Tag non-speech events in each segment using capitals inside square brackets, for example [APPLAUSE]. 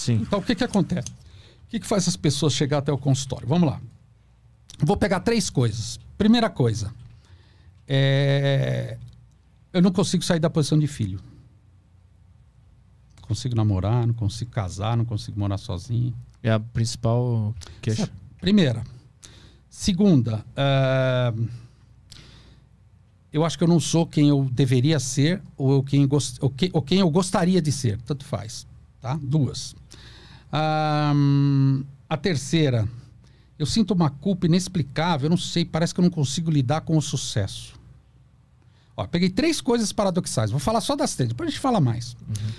Sim. Então, o que, que acontece? O que, que faz as pessoas chegar até o consultório? Vamos lá. Vou pegar três coisas. Primeira coisa, é... eu não consigo sair da posição de filho. Não consigo namorar, não consigo casar, não consigo morar sozinho. É a principal queixa. É primeira. Segunda, é, eu acho que eu não sou quem eu deveria ser ou, eu quem, gost... ou, que... ou quem eu gostaria de ser, tanto faz tá? Duas. a terceira, eu sinto uma culpa inexplicável, eu não sei, parece que eu não consigo lidar com o sucesso. Ó, peguei três coisas paradoxais, vou falar só das três, depois a gente fala mais. Uhum.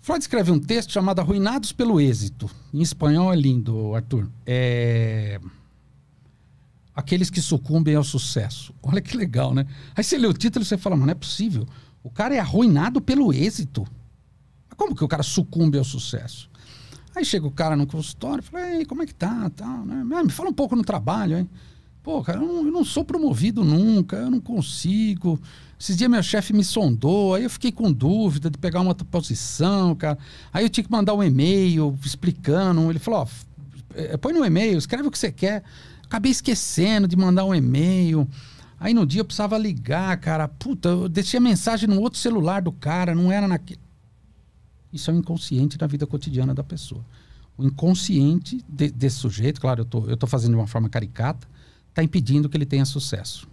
Freud escreve um texto chamado Arruinados pelo Êxito. Em espanhol é lindo, Arthur. É aqueles que sucumbem ao sucesso. Olha que legal, né? Aí você lê o título e você fala, mano não é possível. O cara é arruinado pelo êxito. Como que o cara sucumbe ao sucesso? Aí chega o cara no consultório, fala, ei, como é que tá? Tal, né? Ah, me fala um pouco no trabalho, hein? Pô, cara, eu não, eu não sou promovido nunca, eu não consigo. Esses dias meu chefe me sondou, aí eu fiquei com dúvida de pegar uma outra posição, cara. Aí eu tinha que mandar um e-mail explicando. Ele falou, ó, eh, põe no e-mail, escreve o que você quer. Acabei esquecendo de mandar um e-mail. Aí no dia eu precisava ligar, cara. Puta, eu deixei a mensagem no outro celular do cara, não era naquele. Isso é o inconsciente da vida cotidiana da pessoa. O inconsciente de, desse sujeito, claro, eu estou fazendo de uma forma caricata, está impedindo que ele tenha sucesso.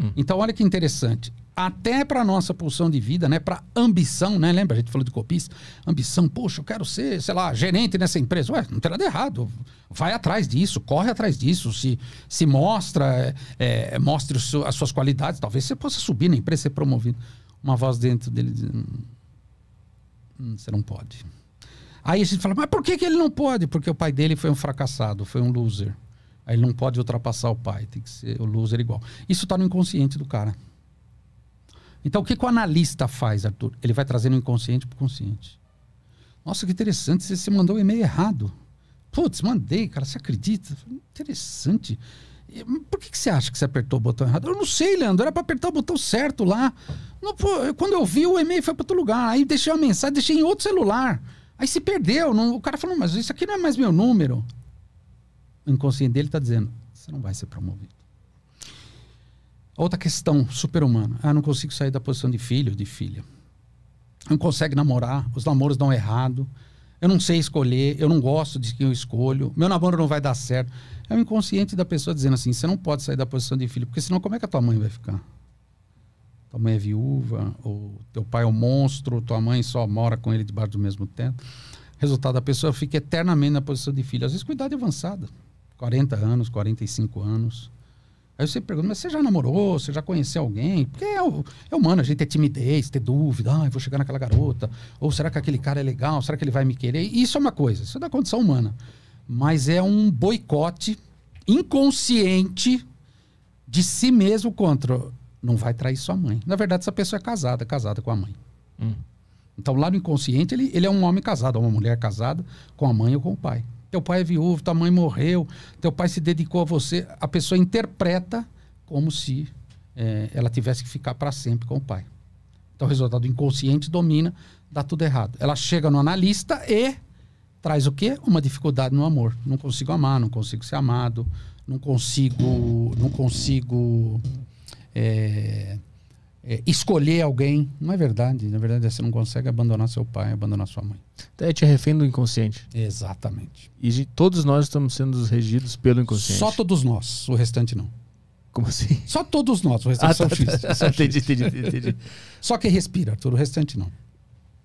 Hum. Então, olha que interessante. Até para nossa pulsão de vida, né, para ambição, né? Lembra a gente falou de copista? Ambição, poxa, eu quero ser, sei lá, gerente nessa empresa. Ué, não tem nada errado. Vai atrás disso, corre atrás disso, se, se mostra, é, é mostre as suas qualidades. Talvez você possa subir na empresa, ser promovido. Uma voz dentro dele dizendo, hum, Hum, você não pode. Aí a gente fala, mas por que, que ele não pode? Porque o pai dele foi um fracassado, foi um loser. Aí ele não pode ultrapassar o pai, tem que ser o loser igual. Isso está no inconsciente do cara. Então o que, que o analista faz, Arthur? Ele vai trazendo o inconsciente para o consciente. Nossa, que interessante, você mandou o um e-mail errado. Putz, mandei, cara, você acredita? Interessante. Interessante. Por que, que você acha que você apertou o botão errado? Eu não sei, Leandro. Era para apertar o botão certo lá. Não, pô, quando eu vi, o e-mail foi para outro lugar. Aí deixei uma mensagem, deixei em outro celular. Aí se perdeu. Não, o cara falou, mas isso aqui não é mais meu número. O inconsciente dele está dizendo: você não vai ser promovido. Outra questão super-humana. Ah, não consigo sair da posição de filho ou de filha. Não consegue namorar, os namoros dão errado. Eu não sei escolher, eu não gosto de quem eu escolho, meu namoro não vai dar certo. É o inconsciente da pessoa dizendo assim: você não pode sair da posição de filho, porque senão como é que a tua mãe vai ficar? Tua mãe é viúva, ou teu pai é um monstro, tua mãe só mora com ele debaixo do mesmo teto. Resultado, a pessoa fica eternamente na posição de filho, às vezes com idade avançada 40 anos, 45 anos. Aí você pergunta, mas você já namorou? Você já conheceu alguém? Porque é, é humano, a gente ter é timidez, ter dúvida. Ah, vou chegar naquela garota. Ou será que aquele cara é legal? Será que ele vai me querer? Isso é uma coisa, isso é da condição humana. Mas é um boicote inconsciente de si mesmo contra. Não vai trair sua mãe. Na verdade, essa pessoa é casada, casada com a mãe. Hum. Então, lá no inconsciente, ele, ele é um homem casado, uma mulher casada com a mãe ou com o pai. Teu pai é viúvo, tua mãe morreu, teu pai se dedicou a você. A pessoa interpreta como se é, ela tivesse que ficar para sempre com o pai. Então, o resultado inconsciente domina, dá tudo errado. Ela chega no analista e traz o quê? Uma dificuldade no amor. Não consigo amar, não consigo ser amado, não consigo, não consigo é, é, escolher alguém. Não é verdade. Na verdade, você não consegue abandonar seu pai, abandonar sua mãe. Então é te refém do inconsciente. Exatamente. E todos nós estamos sendo regidos pelo inconsciente. Só todos nós, o restante não. Como assim? Só todos nós, o restante ah, são tá, X. Tá, tá, [LAUGHS] entendi, entendi, entendi. Só quem respira, Arthur, o restante não.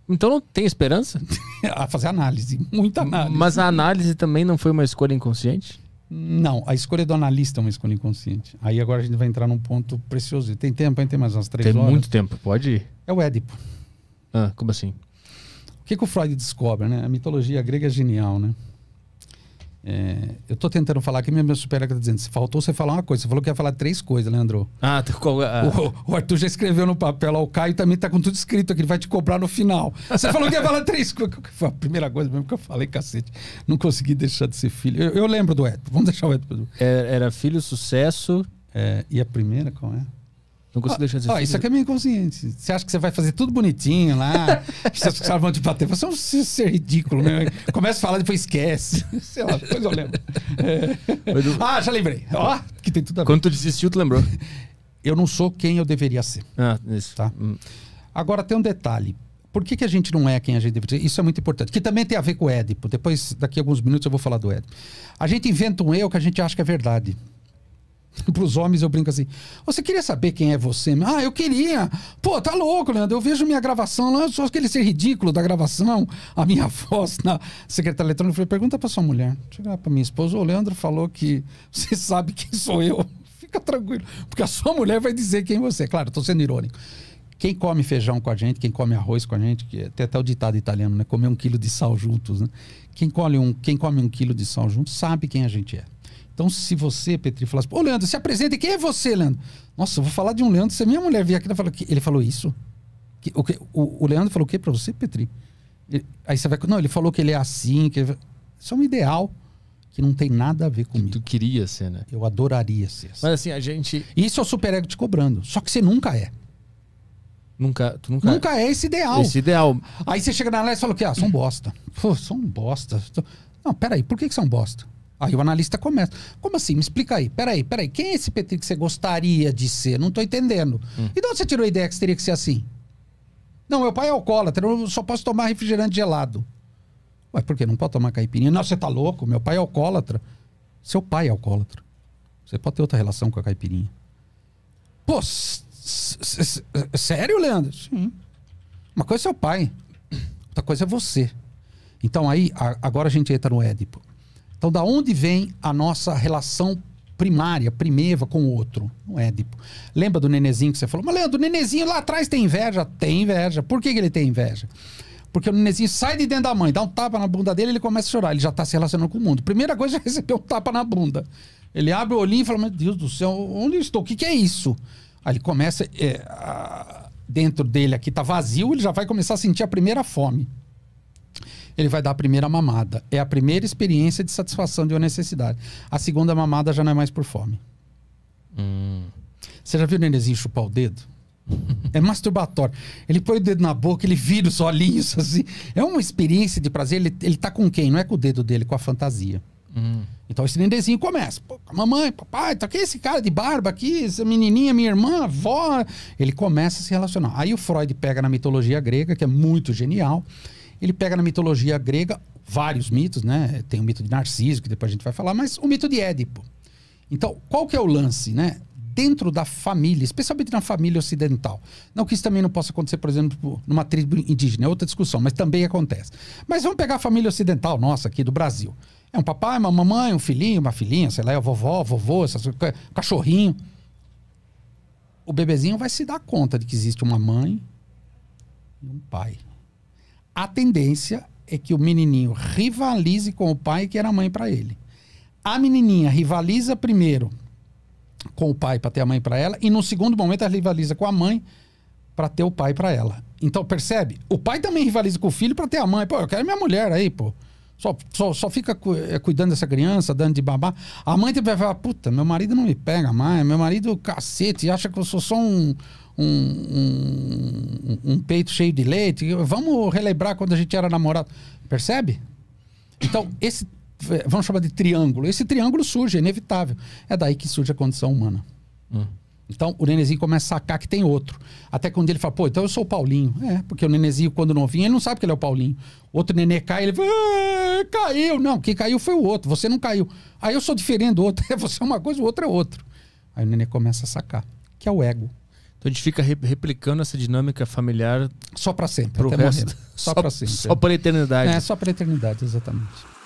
Então não tem esperança? [LAUGHS] a fazer análise, muita análise. Mas a análise também não foi uma escolha inconsciente? Não, a escolha é do analista é uma escolha inconsciente. Aí agora a gente vai entrar num ponto precioso. Tem tempo, hein? Tem mais umas três Tem horas. Tem muito tempo, pode ir. É o Édipo. Ah, como assim? O que, que o Freud descobre, né? A mitologia grega é genial, né? É, eu estou tentando falar aqui, meu superior está dizendo, faltou você falar uma coisa. Você falou que ia falar três coisas, Leandro. Ah, tá, é? ah. O, o, Arthur já escreveu no papel, ó, o Caio também está com tudo escrito aqui, ele vai te cobrar no final. Você falou que ia falar três coisas. Foi a primeira coisa mesmo que eu falei, cacete. Não consegui deixar de ser filho. Eu, eu lembro do Ed. vamos deixar o Ed. Era, é, era filho, sucesso. É, e a primeira qual é? Não consigo ah, deixar de ó, Isso aqui é meio inconsciente. Você acha que você vai fazer tudo bonitinho lá, [LAUGHS] você acha que vão te bater. Você é um ser ridículo, né? Começa a falar, depois esquece. [LAUGHS] Sei lá, depois eu lembro. É. Ah, já lembrei. Ó, que tem tudo a ver. Quando tu desistiu, tu lembrou. Eu não sou quem eu deveria ser. Ah, isso. Tá? Hum. Agora tem um detalhe. Por que, que a gente não é quem a gente deveria ser? Isso é muito importante. Que também tem a ver com o Édipo. Depois, daqui a alguns minutos, eu vou falar do Édipo. A gente inventa um eu que a gente acha que é verdade. [LAUGHS] para os homens eu brinco assim: você queria saber quem é você? Ah, eu queria. Pô, tá louco, Leandro. Eu vejo minha gravação lá, só aquele ser ridículo da gravação, a minha [LAUGHS] voz na secretária eletrônica. Eu falei: pergunta para sua mulher. Chega para minha esposa: o Leandro falou que [LAUGHS] você sabe quem sou eu. Fica tranquilo, porque a sua mulher vai dizer quem você é. Claro, estou sendo irônico. Quem come feijão com a gente, quem come arroz com a gente, que até até o ditado italiano, né? Comer um quilo de sal juntos, né? Quem, come um, quem come um quilo de sal juntos sabe quem a gente é. Então, se você, Petri, falasse, ô Leandro, se apresente, quem é você, Leandro? Nossa, eu vou falar de um Leandro, se a minha mulher vier aqui, ela fala, ele falou isso? Que, o, o, o, Leandro falou o quê pra você, Petri? Ele, aí você vai, não, ele falou que ele é assim, que ele, isso é um ideal que não tem nada a ver comigo. Que tu queria ser, né? Eu adoraria ser. Assim. Mas assim, a gente... Isso é o superego te cobrando, só que você nunca é. Nunca, tu nunca, é. nunca é esse ideal. Esse ideal. Aí você chega na live e fala o quê? Ah, sou um bosta. Pô, sou um bosta. Não, peraí, por que, que você é um bosta? Aí o analista começa. Como assim? Me explica aí. Peraí, peraí. Quem é esse Petri que você gostaria de ser? Não estou entendendo. Hum. E de onde você tirou a ideia que teria que ser assim? Não, meu pai é alcoólatra, eu só posso tomar refrigerante gelado. Ué, por quê? Não pode tomar caipirinha? Não, você tá louco, meu pai é alcoólatra. Seu pai é alcoólatra. Você pode ter outra relação com a caipirinha. Pô, sério, Leandro? Sim. Uma coisa é seu pai, outra coisa é você. Então aí, agora a gente entra no Édipo. Então, da onde vem a nossa relação primária, primeva com o outro? Não é, Lembra do nenezinho que você falou? Mas, Leandro, o nenezinho lá atrás tem inveja? Tem inveja. Por que, que ele tem inveja? Porque o nenezinho sai de dentro da mãe, dá um tapa na bunda dele, ele começa a chorar. Ele já está se relacionando com o mundo. Primeira coisa é [LAUGHS] receber um tapa na bunda. Ele abre o olhinho e fala: Meu Deus do céu, onde eu estou? O que, que é isso? Aí ele começa. É, a... Dentro dele aqui está vazio, ele já vai começar a sentir a primeira fome ele vai dar a primeira mamada. É a primeira experiência de satisfação de uma necessidade. A segunda mamada já não é mais por fome. Hum. Você já viu o nenenzinho chupar o dedo? [LAUGHS] É masturbatório. Ele põe o dedo na boca, ele vira os olhinhos assim. É uma experiência de prazer. Ele, ele tá com quem? Não é com o dedo dele, com a fantasia. Hum. Então esse nenenzinho começa. Pô, mamãe, papai, tá aqui esse cara de barba aqui, essa menininha, minha irmã, avó. Ele começa a se relacionar. Aí o Freud pega na mitologia grega, que é muito genial, ele pega na mitologia grega vários mitos, né? Tem o mito de Narciso, que depois a gente vai falar, mas o mito de Édipo. Então, qual que é o lance, né? Dentro da família, especialmente na família ocidental. Não que isso também não possa acontecer, por exemplo, numa tribo indígena, é outra discussão, mas também acontece. Mas vamos pegar a família ocidental nossa aqui do Brasil. É um papai, uma mamãe, um filhinho, uma filhinha, sei lá, é vovó, vovô, essas, cachorrinho. O bebezinho vai se dar conta de que existe uma mãe e um pai. A tendência é que o menininho rivalize com o pai que era mãe para ele. A menininha rivaliza primeiro com o pai para ter a mãe para ela e no segundo momento ela rivaliza com a mãe para ter o pai para ela. Então percebe? O pai também rivaliza com o filho para ter a mãe. Pô, eu quero minha mulher aí, pô. Só, só, só fica cu, é, cuidando dessa criança, dando de babá. A mãe vai falar, puta, meu marido não me pega mais, meu marido é cacete, acha que eu sou só um, um, um, um peito cheio de leite. Vamos relembrar quando a gente era namorado. Percebe? Então, esse, eh, vamos chamar de triângulo. Esse triângulo surge, é inevitável. É daí que surge a condição humana. Hum. Então o Nenezinho começa a sacar que tem outro. Até quando um ele fala, pô, então eu sou o Paulinho. É, porque o Nenezinho, quando novinho, ele não sabe que ele é o Paulinho. Outro nenê cai, ele fala, ah, caiu. Não, quem caiu foi o outro, você não caiu. Aí eu sou diferente do outro. [LAUGHS] É você é uma coisa, o outro é outro. Aí o nenê começa a sacar, que é o ego. Então a gente fica replicando essa dinâmica familiar. Só para sempre. até resto. Morrer. Só, só para sempre. Só para eternidade. É, só para eternidade, exatamente.